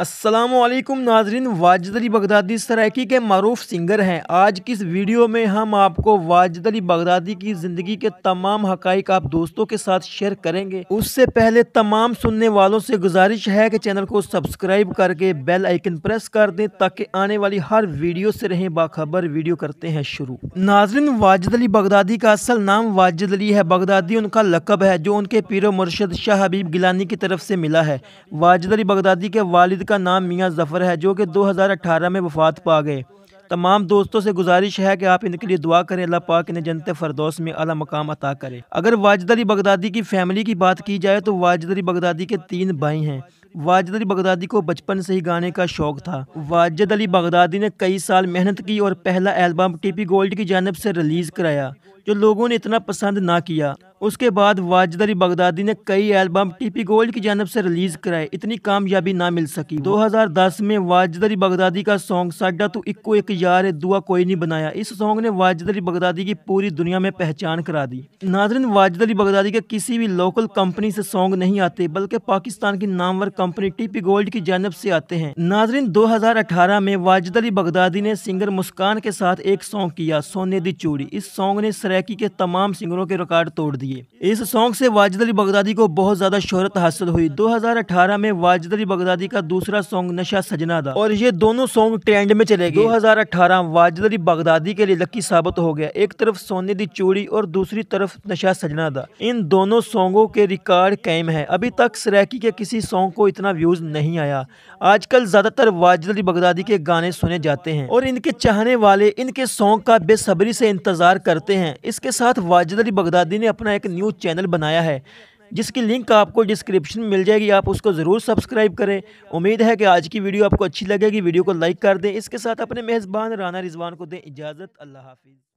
असलम नाजरीन वाजिद अली बगदादी सराकी के मरूफ सिंगर हैं आज की इस वीडियो में हम आपको वाजिद अली बगदादी की ज़िंदगी के तमाम हकाइक आप दोस्तों के साथ शेयर करेंगे उससे पहले तमाम सुनने वालों से गुजारिश है कि चैनल को सब्सक्राइब करके बेल आइकन प्रेस कर दें ताकि आने वाली हर वीडियो से रहें बाखबर वीडियो करते हैं शुरू नाजरीन वाजिद अली बगदादी का असल नाम वाजिद अली है बगदादी उनका लकब है जो उनके पीर मुर्शद शाह हबीब गिलानी की तरफ से मिला है वाजिद अली बगदादी के वालिद का नाम मियाँ ज़फ़र है जो कि 2018 में वफात पा गए तमाम दोस्तों से गुजारिश है कि आप इनके लिए दुआ करें अल्लाह पाक इन्हें जनते फरदोस में अला मकाम अता करें अगर वाजद अली बगदादी की फैमिली की बात की जाए तो वाजद अली बगदादी के तीन भाई हैं वाजद अली बगदादी को बचपन से ही गाने का शौक था वाजद अली बगदादी ने कई साल मेहनत की और पहला एल्बम टीपी गोल्ड की जानब से रिलीज़ कराया जो लोगों ने इतना पसंद ना किया उसके बाद वाजिद अली बगदादी ने कई एल्बम टीपी गोल्ड की जानब से रिलीज कराए इतनी कामयाबी ना मिल सकी 2010 में वाजिद अली बगदादी का सॉन्ग साडा तो इक्को एक यार दुआ कोई नहीं बनाया इस सॉन्ग ने वाजिद अली बगदादी की पूरी दुनिया में पहचान करा दी नाजरन वाजिद अली बगदादी के किसी भी लोकल कंपनी से सॉन्ग नहीं आते बल्कि पाकिस्तान की नामवर कंपनी टीपी गोल्ड की जानब से आते हैं नाजरन दो में वाजिद अली बगदादी ने सिंगर मुस्कान के साथ एक सॉन्ग किया सोने दी चूड़ी इस सॉन्ग ने सराकी के तमाम सिंगरों के रिकॉर्ड तोड़ दिया लिए इस सॉन्ग से वाजिद अली बगदादी को बहुत ज्यादा शोहरत हासिल हुई 2018 में वाजिद अली बगदादी का दूसरा सॉन्ग नशा सजना था और ये दोनों सॉन्ग ट्रेंड में चले गए 2018 वाजिद अली बगदादी के लिए लकी साबित हो गया एक तरफ सोने दी चूड़ी और दूसरी तरफ नशा सजना था इन दोनों सॉन्गों के रिकॉर्ड कैम है अभी तक सराकी के किसी सॉन्ग को इतना व्यूज नहीं आया आजकल ज्यादातर वाजिद अली बगदादी के गाने सुने जाते हैं और इनके चाहने वाले इनके सॉन्ग का बेसब्री से इंतजार करते हैं इसके साथ वाजिद अली बगदादी ने अपना एक न्यूज़ चैनल बनाया है जिसकी लिंक आपको डिस्क्रिप्शन में मिल जाएगी आप उसको ज़रूर सब्सक्राइब करें उम्मीद है कि आज की वीडियो आपको अच्छी लगेगी वीडियो को लाइक कर दें इसके साथ अपने मेज़बान राना रिजवान को दें इजाज़त अल्लाह हाफिज़